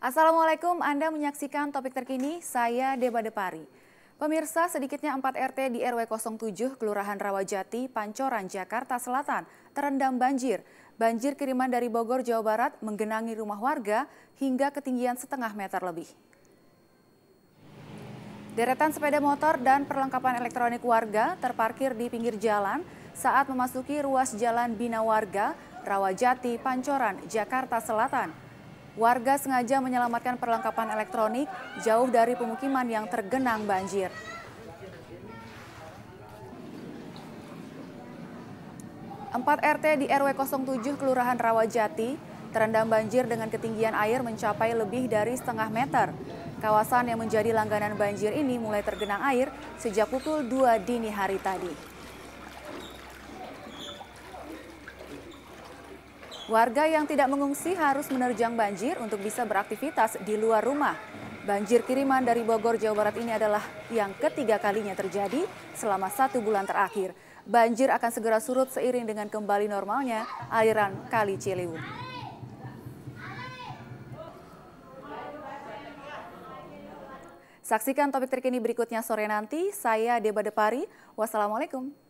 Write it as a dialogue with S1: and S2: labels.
S1: Assalamualaikum, Anda menyaksikan topik terkini, saya Deba Depari. Pemirsa, sedikitnya 4 RT di RW 07, Kelurahan Rawajati, Pancoran, Jakarta Selatan, terendam banjir. Banjir kiriman dari Bogor, Jawa Barat menggenangi rumah warga hingga ketinggian setengah meter lebih. Deretan sepeda motor dan perlengkapan elektronik warga terparkir di pinggir jalan saat memasuki ruas jalan Bina Warga, Rawajati, Pancoran, Jakarta Selatan warga sengaja menyelamatkan perlengkapan elektronik jauh dari pemukiman yang tergenang banjir. Empat RT di RW 07 Kelurahan Rawajati terendam banjir dengan ketinggian air mencapai lebih dari setengah meter. Kawasan yang menjadi langganan banjir ini mulai tergenang air sejak pukul 2 dini hari tadi. Warga yang tidak mengungsi harus menerjang banjir untuk bisa beraktivitas di luar rumah. Banjir kiriman dari Bogor, Jawa Barat ini adalah yang ketiga kalinya terjadi selama satu bulan terakhir. Banjir akan segera surut seiring dengan kembali normalnya aliran Kali Ciliwung. Saksikan topik terkini berikutnya sore nanti. Saya Deba Depari. Wassalamualaikum.